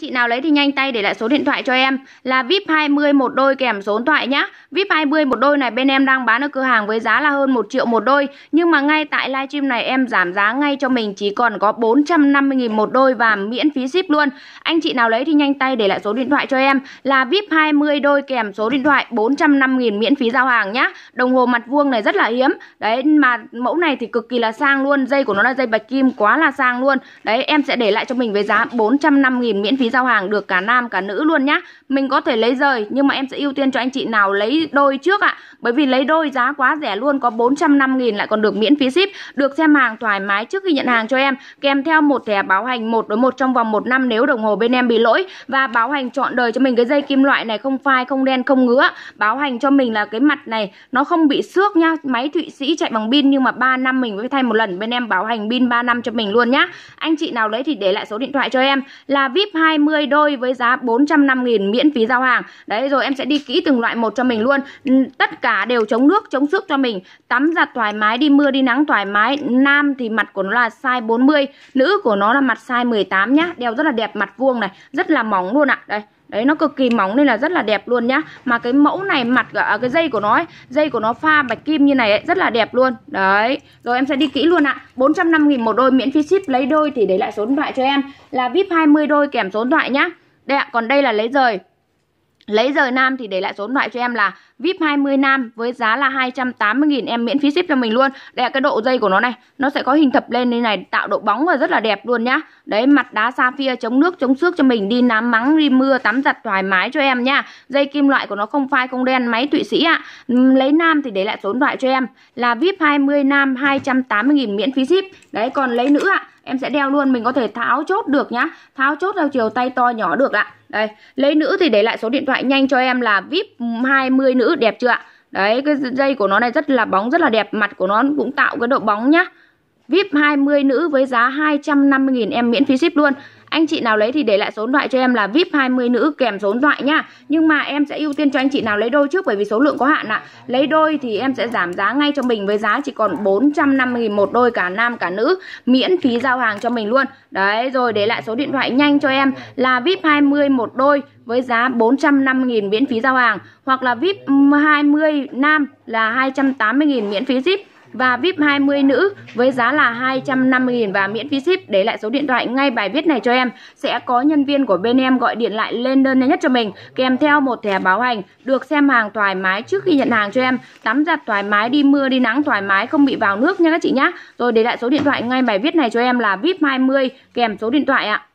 Chị nào lấy thì nhanh tay để lại số điện thoại cho em là VIP 20 một đôi kèm số điện thoại nhá. VIP 20 một đôi này bên em đang bán ở cửa hàng với giá là hơn 1 triệu một đôi, nhưng mà ngay tại livestream này em giảm giá ngay cho mình chỉ còn có 450 000 một đôi và miễn phí ship luôn. Anh chị nào lấy thì nhanh tay để lại số điện thoại cho em là VIP 20 đôi kèm số điện thoại 450 000 miễn phí giao hàng nhá. Đồng hồ mặt vuông này rất là hiếm. Đấy mà mẫu này thì cực kỳ là sang luôn, dây của nó là dây bạch kim quá là sang luôn. Đấy em sẽ để lại cho mình với giá 450 000 miễn phí giao hàng được cả nam cả nữ luôn nhá Mình có thể lấy rời nhưng mà em sẽ ưu tiên cho anh chị nào lấy đôi trước ạ Bởi vì lấy đôi giá quá rẻ luôn có 405 nghìn lại còn được miễn phí ship Được xem hàng thoải mái trước khi nhận hàng cho em Kèm theo một thẻ báo hành một đối một trong vòng một năm nếu đồng hồ bên em bị lỗi Và báo hành chọn đời cho mình cái dây kim loại này không phai không đen không ngứa Báo hành cho mình là cái mặt này nó không bị xước nhá Máy Thụy Sĩ chạy bằng pin nhưng mà 3 năm mình mới thay một lần Bên em bảo hành pin 3 năm cho mình luôn nhá Anh chị nào lấy thì để lại số điện thoại cho em là VIP 20 20 đôi với giá 405 000 miễn phí giao hàng. Đấy rồi em sẽ đi kỹ từng loại một cho mình luôn. Ừ, tất cả đều chống nước, chống sức cho mình. Tắm giặt thoải mái, đi mưa đi nắng thoải mái. Nam thì mặt của nó là size 40, nữ của nó là mặt size 18 nhá. Đeo rất là đẹp mặt vuông này, rất là mỏng luôn ạ. À. Đây. Đấy nó cực kỳ mỏng nên là rất là đẹp luôn nhá Mà cái mẫu này mặt à, cái dây của nó ấy, Dây của nó pha bạch kim như này ấy, rất là đẹp luôn Đấy Rồi em sẽ đi kỹ luôn ạ à. 450 nghìn một đôi miễn phí ship lấy đôi thì để lại số điện thoại cho em Là VIP 20 đôi kèm số điện thoại nhá Đây ạ à, còn đây là lấy rời Lấy rời nam thì để lại số điện thoại cho em là VIP 20 nam với giá là 280.000 em miễn phí ship cho mình luôn. Đây là cái độ dây của nó này, nó sẽ có hình thập lên như này tạo độ bóng và rất là đẹp luôn nhá. Đấy mặt đá sapphire chống nước chống xước cho mình đi nắng nắng đi mưa tắm giặt thoải mái cho em nhá. Dây kim loại của nó không phai không đen máy Thụy Sĩ ạ. À. Lấy nam thì để lại số điện thoại cho em là VIP 20 nam 280.000 miễn phí ship. Đấy còn lấy nữ ạ, à, em sẽ đeo luôn mình có thể tháo chốt được nhá. Tháo chốt theo chiều tay to nhỏ được ạ. Đây, lấy nữ thì để lại số điện thoại nhanh cho em là VIP 20 nữ đẹp chưa ạ đấy cái dây của nó này rất là bóng rất là đẹp mặt của nó cũng tạo cái độ bóng nhá VIP 20 nữ với giá 250.000 em miễn phí ship luôn. Anh chị nào lấy thì để lại số điện thoại cho em là VIP 20 nữ kèm số điện thoại nhá. Nhưng mà em sẽ ưu tiên cho anh chị nào lấy đôi trước bởi vì số lượng có hạn ạ. Lấy đôi thì em sẽ giảm giá ngay cho mình với giá chỉ còn 450 000 một đôi cả nam cả nữ, miễn phí giao hàng cho mình luôn. Đấy rồi để lại số điện thoại nhanh cho em là VIP 20 một đôi với giá 450 000 miễn phí giao hàng hoặc là VIP 20 nam là 280 000 miễn phí ship và VIP 20 nữ với giá là 250.000 và miễn phí ship. Để lại số điện thoại ngay bài viết này cho em. Sẽ có nhân viên của bên em gọi điện lại lên đơn nhanh nhất cho mình kèm theo một thẻ báo hành được xem hàng thoải mái trước khi nhận hàng cho em. Tắm giặt thoải mái đi mưa đi nắng thoải mái không bị vào nước nha các chị nhá. Rồi để lại số điện thoại ngay bài viết này cho em là VIP 20 kèm số điện thoại ạ.